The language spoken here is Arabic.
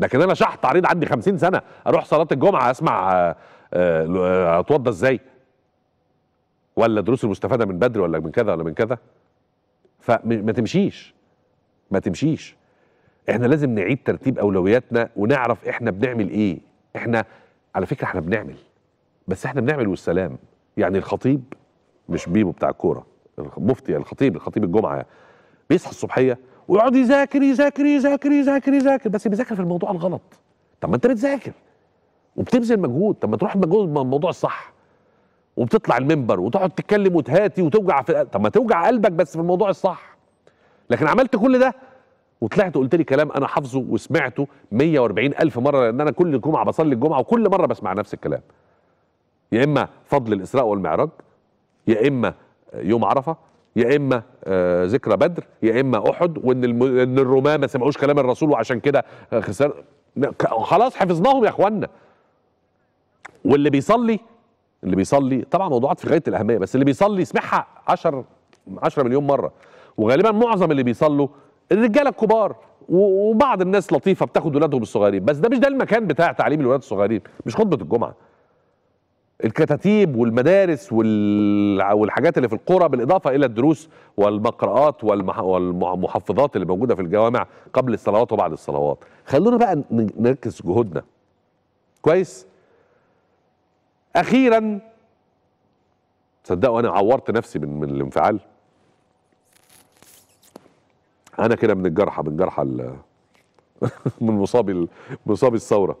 لكن انا شحط عريض عندي 50 سنه اروح صلاه الجمعه اسمع آه، آه، اتوضى ازاي ولا دروس المستفاده من بدري ولا من كذا ولا من كذا فما تمشيش ما تمشيش احنا لازم نعيد ترتيب اولوياتنا ونعرف احنا بنعمل ايه احنا على فكره احنا بنعمل بس احنا بنعمل والسلام يعني الخطيب مش بيبو بتاع الكوره المفتي الخطيب الخطيب الجمعه بيصحى الصبحيه ويقعد يذاكر يذاكر يذاكر يذاكر يذاكر بس بيذاكر في الموضوع الغلط طب ما انت بتذاكر وبتبذل مجهود طب ما تروح مجهود الموضوع الصح وبتطلع المنبر وتقعد تتكلم وتهاتي وتوجع في طب ما توجع قلبك بس في الموضوع الصح لكن عملت كل ده وطلعت وقلت لي كلام انا حافظه وسمعته 140 الف مره لان انا كل جمعه بصلي الجمعه وكل مره بسمع نفس الكلام يا اما فضل الاسراء والمعراج يا اما يوم عرفه يا اما آه، ذكرى بدر يا اما احد وان ان الرومان ما سمعوش كلام الرسول وعشان كده آه، خسر خلاص حفظناهم يا اخوانا واللي بيصلي اللي بيصلي طبعا موضوعات في غايه الاهميه بس اللي بيصلي يسمعها 10 10 مليون مره وغالبا معظم اللي بيصلوا الرجاله الكبار وبعض الناس لطيفه بتاخد ولادهم الصغيرين بس ده مش ده المكان بتاع تعليم الولاد الصغيرين مش خطبه الجمعه الكتاتيب والمدارس والحاجات اللي في القرى بالإضافة إلى الدروس والمقرآت والمحفظات اللي موجودة في الجوامع قبل الصلوات وبعد الصلوات خلونا بقى نركز جهودنا كويس أخيرا صدقوا أنا عورت نفسي من, من الانفعال أنا كده من الجرحى من جرحى من مصابي مصابي الثورة